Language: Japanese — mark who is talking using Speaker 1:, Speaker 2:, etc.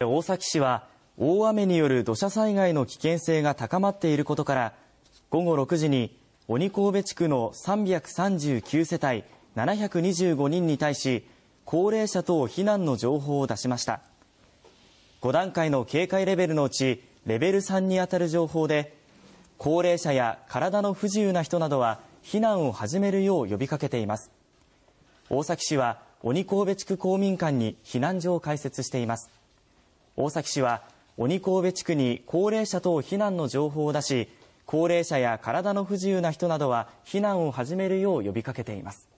Speaker 1: 大崎市は大雨による土砂災害の危険性が高まっていることから午後6時に鬼神戸地区の339世帯725人に対し高齢者等避難の情報を出しました5段階の警戒レベルのうちレベル3にあたる情報で高齢者や体の不自由な人などは避難を始めるよう呼びかけています大崎市は鬼神戸地区公民館に避難所を開設しています大崎市は鬼神戸地区に高齢者等避難の情報を出し高齢者や体の不自由な人などは避難を始めるよう呼びかけています。